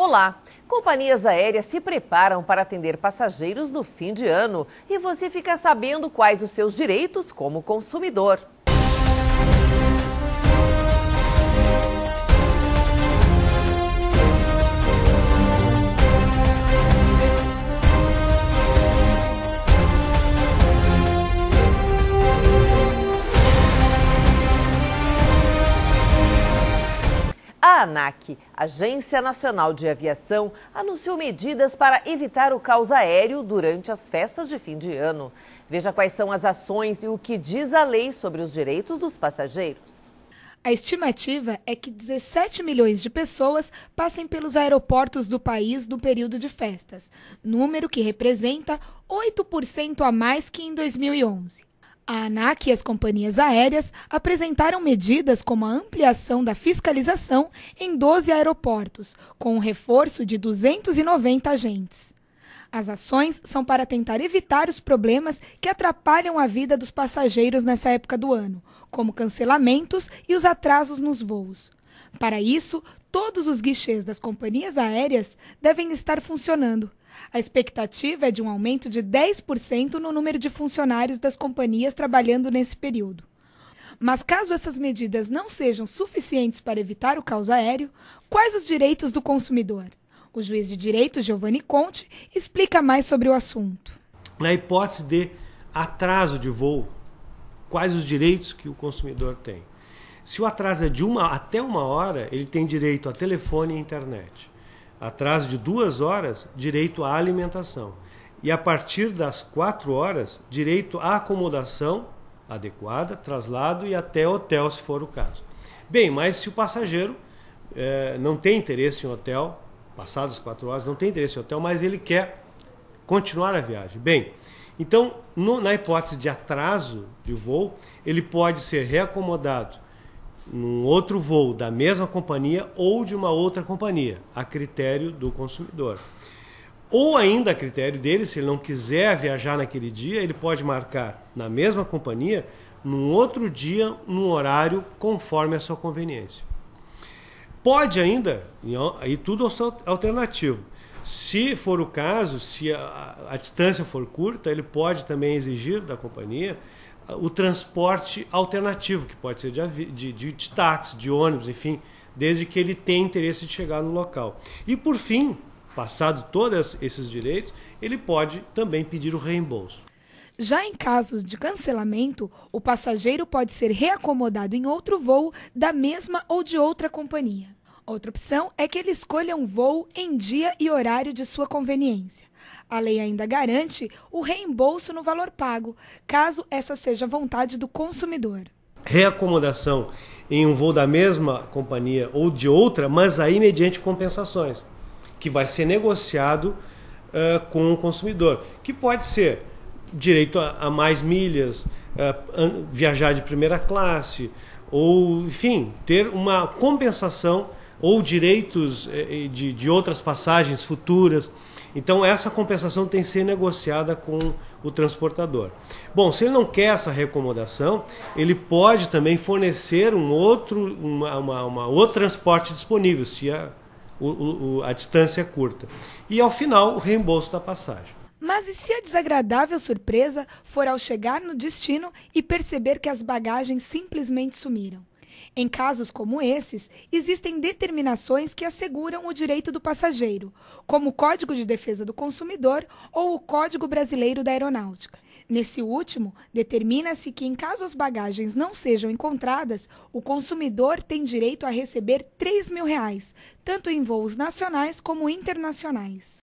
Olá! Companhias aéreas se preparam para atender passageiros no fim de ano e você fica sabendo quais os seus direitos como consumidor. A ANAC, Agência Nacional de Aviação, anunciou medidas para evitar o caos aéreo durante as festas de fim de ano. Veja quais são as ações e o que diz a lei sobre os direitos dos passageiros. A estimativa é que 17 milhões de pessoas passem pelos aeroportos do país no período de festas, número que representa 8% a mais que em 2011. A ANAC e as companhias aéreas apresentaram medidas como a ampliação da fiscalização em 12 aeroportos, com um reforço de 290 agentes. As ações são para tentar evitar os problemas que atrapalham a vida dos passageiros nessa época do ano, como cancelamentos e os atrasos nos voos. Para isso, todos os guichês das companhias aéreas devem estar funcionando. A expectativa é de um aumento de 10% no número de funcionários das companhias trabalhando nesse período. Mas caso essas medidas não sejam suficientes para evitar o caos aéreo, quais os direitos do consumidor? O juiz de direito Giovanni Conte explica mais sobre o assunto. Na hipótese de atraso de voo, quais os direitos que o consumidor tem? Se o atraso é de uma até uma hora, ele tem direito a telefone e internet. Atraso de duas horas, direito à alimentação. E a partir das quatro horas, direito à acomodação adequada, traslado e até hotel, se for o caso. Bem, mas se o passageiro eh, não tem interesse em hotel, passadas quatro horas, não tem interesse em hotel, mas ele quer continuar a viagem. Bem, então, no, na hipótese de atraso de voo, ele pode ser reacomodado num outro voo da mesma companhia ou de uma outra companhia, a critério do consumidor. Ou ainda a critério dele, se ele não quiser viajar naquele dia, ele pode marcar na mesma companhia, num outro dia, num horário conforme a sua conveniência. Pode ainda, e tudo alternativo. Se for o caso, se a, a distância for curta, ele pode também exigir da companhia o transporte alternativo, que pode ser de, de, de, de táxi, de ônibus, enfim, desde que ele tenha interesse de chegar no local. E por fim, passado todos esses direitos, ele pode também pedir o reembolso. Já em casos de cancelamento, o passageiro pode ser reacomodado em outro voo da mesma ou de outra companhia. Outra opção é que ele escolha um voo em dia e horário de sua conveniência. A lei ainda garante o reembolso no valor pago, caso essa seja a vontade do consumidor. Reacomodação em um voo da mesma companhia ou de outra, mas aí mediante compensações, que vai ser negociado uh, com o consumidor, que pode ser direito a, a mais milhas, uh, viajar de primeira classe, ou, enfim, ter uma compensação ou direitos eh, eh, de, de outras passagens futuras. Então essa compensação tem que ser negociada com o transportador. Bom, se ele não quer essa recomodação, ele pode também fornecer um outro, uma, uma, uma outro transporte disponível, se a, o, o, a distância é curta. E ao final, o reembolso da passagem. Mas e se a desagradável surpresa for ao chegar no destino e perceber que as bagagens simplesmente sumiram? Em casos como esses, existem determinações que asseguram o direito do passageiro, como o Código de Defesa do Consumidor ou o Código Brasileiro da Aeronáutica. Nesse último, determina-se que, em caso as bagagens não sejam encontradas, o consumidor tem direito a receber R$ 3 mil, reais, tanto em voos nacionais como internacionais.